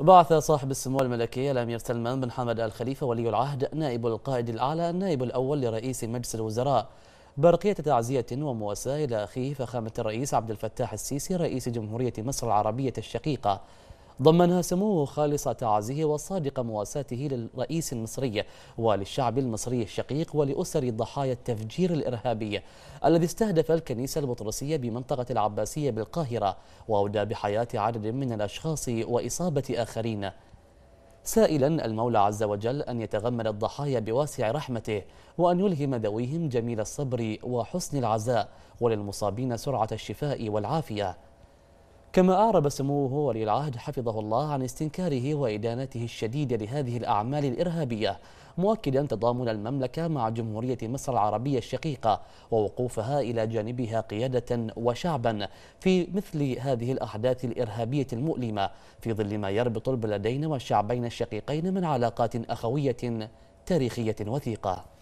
بعث صاحب السمو الملكي الأمير سلمان بن حمد الخليفه ولي العهد نائب القائد الأعلى النائب الأول لرئيس مجلس الوزراء برقية تعزية ومواساة إلى أخيه فخامة الرئيس عبد الفتاح السيسي رئيس جمهورية مصر العربية الشقيقة ضمنها سموه خالص تعازيه وصادق مواساته للرئيس المصري وللشعب المصري الشقيق ولأسر ضحايا التفجير الإرهابي الذي استهدف الكنيسة البطرسية بمنطقة العباسية بالقاهرة وأودى بحياة عدد من الأشخاص وإصابة آخرين سائلا المولى عز وجل أن يتغمد الضحايا بواسع رحمته وأن يلهم ذويهم جميل الصبر وحسن العزاء وللمصابين سرعة الشفاء والعافية كما أعرب سموه ولي العهد حفظه الله عن استنكاره وإدانته الشديدة لهذه الأعمال الإرهابية مؤكدا تضامن المملكة مع جمهورية مصر العربية الشقيقة ووقوفها إلى جانبها قيادة وشعبا في مثل هذه الأحداث الإرهابية المؤلمة في ظل ما يربط البلدين والشعبين الشقيقين من علاقات أخوية تاريخية وثيقة